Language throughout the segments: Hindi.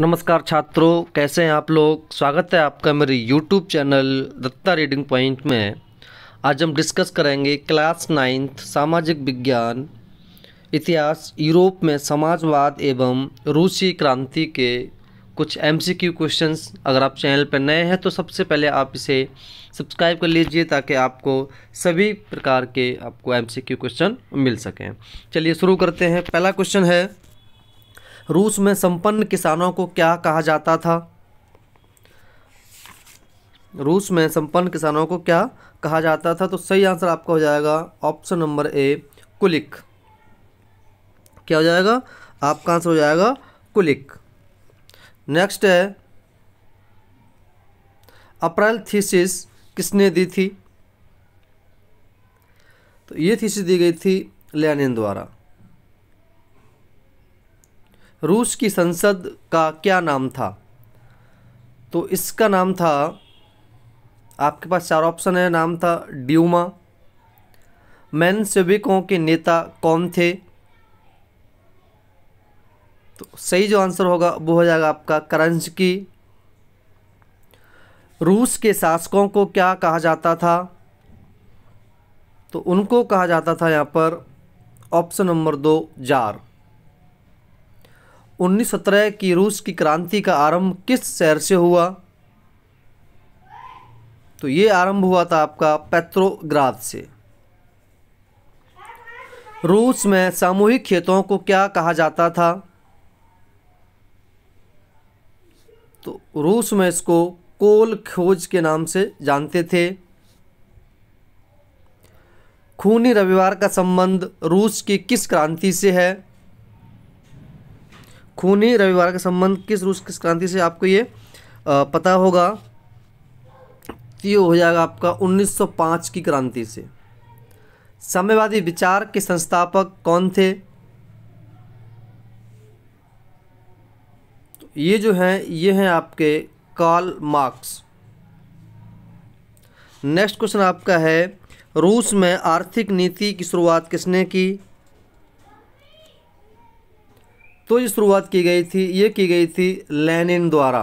नमस्कार छात्रों कैसे हैं आप लोग स्वागत है आपका मेरे YouTube channel Datta reading point में आज हम डिस्कस करेंगे क्लास नाइन्थ सामाजिक विज्ञान इतिहास यूरोप में समाजवाद एवं रूसी क्रांति के कुछ एमसीक्यू क्वेश्चंस अगर आप चैनल पर नए हैं तो सबसे पहले आप इसे सब्सक्राइब कर लीजिए ताकि आपको सभी प्रकार के आपको एम क्वेश्चन मिल सकें चलिए शुरू करते हैं पहला क्वेश्चन है रूस में संपन्न किसानों को क्या कहा जाता था रूस में संपन्न किसानों को क्या कहा जाता था तो सही आंसर आपका हो जाएगा ऑप्शन नंबर ए कुलिक क्या हो जाएगा आपका आंसर हो जाएगा कुलिक नेक्स्ट है अप्रैल थीसिस किसने दी थी तो ये थीसिस दी गई थी लेनिन द्वारा रूस की संसद का क्या नाम था तो इसका नाम था आपके पास चार ऑप्शन है नाम था ड्यूमा मैन सेविकों के नेता कौन थे तो सही जो आंसर होगा वो हो जाएगा आपका करंज की रूस के शासकों को क्या कहा जाता था तो उनको कहा जाता था यहाँ पर ऑप्शन नंबर दो जार 1917 की रूस की क्रांति का आरंभ किस शहर से हुआ तो ये आरंभ हुआ था आपका पेत्रोग्राद से रूस में सामूहिक खेतों को क्या कहा जाता था तो रूस में इसको कोल खोज के नाम से जानते थे खूनी रविवार का संबंध रूस की किस क्रांति से है खूनी रविवार का संबंध किस रूस किस क्रांति से आपको ये आ, पता होगा तो ये हो जाएगा आपका 1905 की क्रांति से साम्यवादी विचार के संस्थापक कौन थे ये जो हैं ये हैं आपके कार्ल मार्क्स नेक्स्ट क्वेश्चन आपका है रूस में आर्थिक नीति की शुरुआत किसने की तो ये शुरुआत की गई थी ये की गई थी लेनिन द्वारा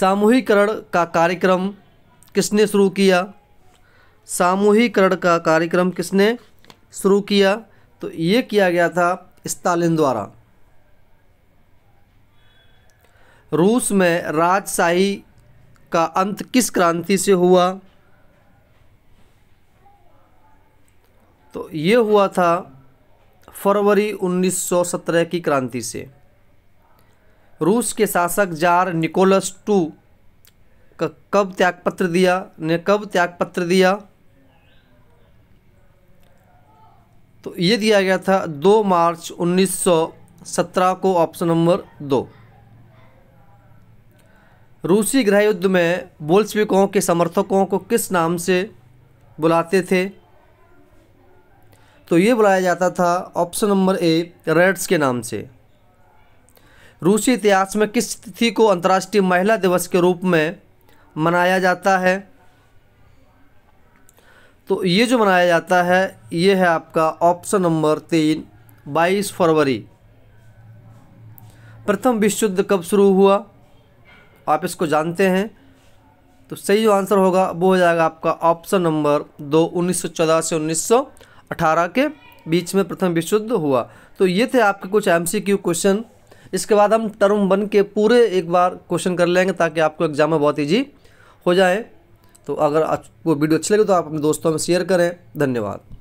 सामूहिकरण का कार्यक्रम किसने शुरू किया सामूहिकरण का कार्यक्रम किसने शुरू किया तो ये किया गया था स्टालिन द्वारा रूस में राजशाही का अंत किस क्रांति से हुआ तो ये हुआ था फरवरी 1917 की क्रांति से रूस के शासक जार निकोलस टू कब त्यागपत्र दिया ने कब त्यागपत्र दिया तो ये दिया गया था 2 मार्च 1917 को ऑप्शन नंबर दो रूसी गृह युद्ध में बोल्सविकों के समर्थकों को किस नाम से बुलाते थे तो ये बुलाया जाता था ऑप्शन नंबर ए रेड्स के नाम से रूसी इतिहास में किस तिथि को अंतर्राष्ट्रीय महिला दिवस के रूप में मनाया जाता है तो ये जो मनाया जाता है ये है आपका ऑप्शन नंबर तीन बाईस फरवरी प्रथम विश्व युद्ध कब शुरू हुआ आप इसको जानते हैं तो सही जो आंसर होगा वो हो जाएगा आपका ऑप्शन नंबर दो 1914 से उन्नीस अठारह के बीच में प्रथम विश्व युद्ध हुआ तो ये थे आपके कुछ एम क्वेश्चन इसके बाद हम टर्म वन के पूरे एक बार क्वेश्चन कर लेंगे ताकि आपको एग्जाम में बहुत ईजी हो जाए तो अगर आपको वीडियो अच्छी लगे तो आप अपने दोस्तों में शेयर करें धन्यवाद